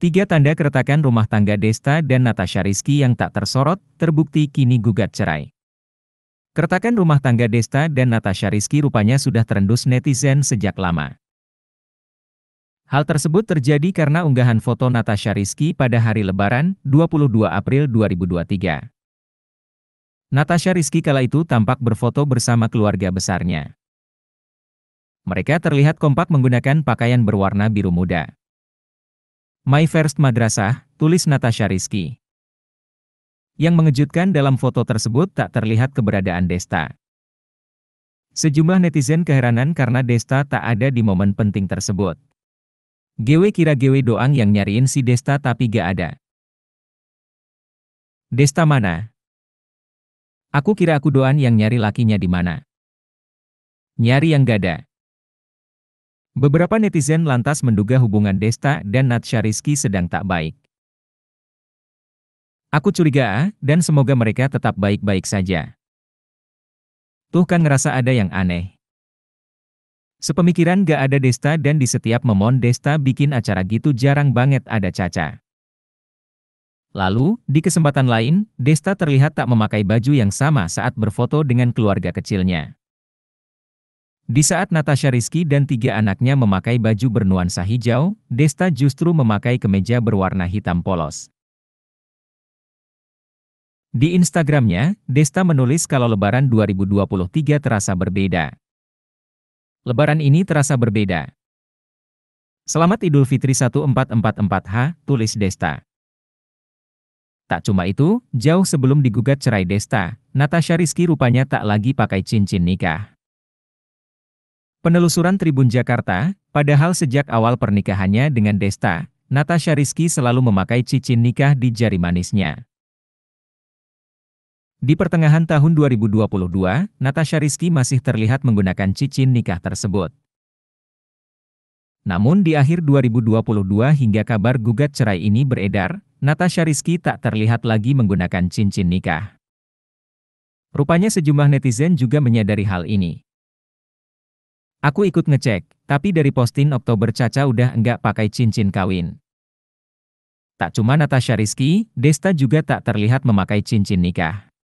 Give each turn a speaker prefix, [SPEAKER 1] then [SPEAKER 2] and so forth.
[SPEAKER 1] Tiga tanda keretakan rumah tangga Desta dan Natasha Rizky yang tak tersorot, terbukti kini gugat cerai. Keretakan rumah tangga Desta dan Natasha Rizky rupanya sudah terendus netizen sejak lama. Hal tersebut terjadi karena unggahan foto Natasha Rizky pada hari Lebaran, 22 April 2023. Natasha Rizky kala itu tampak berfoto bersama keluarga besarnya. Mereka terlihat kompak menggunakan pakaian berwarna biru muda. My First Madrasah, tulis Natasha Rizky. Yang mengejutkan dalam foto tersebut tak terlihat keberadaan Desta. Sejumlah netizen keheranan karena Desta tak ada di momen penting tersebut. GW kira GW doang yang nyariin si Desta tapi gak ada. Desta mana? Aku kira aku doan yang nyari lakinya di mana. Nyari yang gak ada. Beberapa netizen lantas menduga hubungan Desta dan Natsha Rizky sedang tak baik. Aku curiga, ah, dan semoga mereka tetap baik-baik saja. Tuh kan ngerasa ada yang aneh. Sepemikiran gak ada Desta dan di setiap momon Desta bikin acara gitu jarang banget ada Caca. Lalu, di kesempatan lain, Desta terlihat tak memakai baju yang sama saat berfoto dengan keluarga kecilnya. Di saat Natasha Rizky dan tiga anaknya memakai baju bernuansa hijau, Desta justru memakai kemeja berwarna hitam polos. Di Instagramnya, Desta menulis kalau lebaran 2023 terasa berbeda. Lebaran ini terasa berbeda. Selamat Idul Fitri 1444H, tulis Desta. Tak cuma itu, jauh sebelum digugat cerai Desta, Natasha Rizky rupanya tak lagi pakai cincin nikah. Penelusuran Tribun Jakarta, padahal sejak awal pernikahannya dengan Desta, Natasha Rizky selalu memakai cincin nikah di jari manisnya. Di pertengahan tahun 2022, Natasha Rizky masih terlihat menggunakan cincin nikah tersebut. Namun di akhir 2022 hingga kabar gugat cerai ini beredar, Natasha Rizky tak terlihat lagi menggunakan cincin nikah. Rupanya sejumlah netizen juga menyadari hal ini. Aku ikut ngecek, tapi dari posting Oktober Caca udah enggak pakai cincin kawin. Tak cuma Natasha Rizky, Desta juga tak terlihat memakai cincin nikah.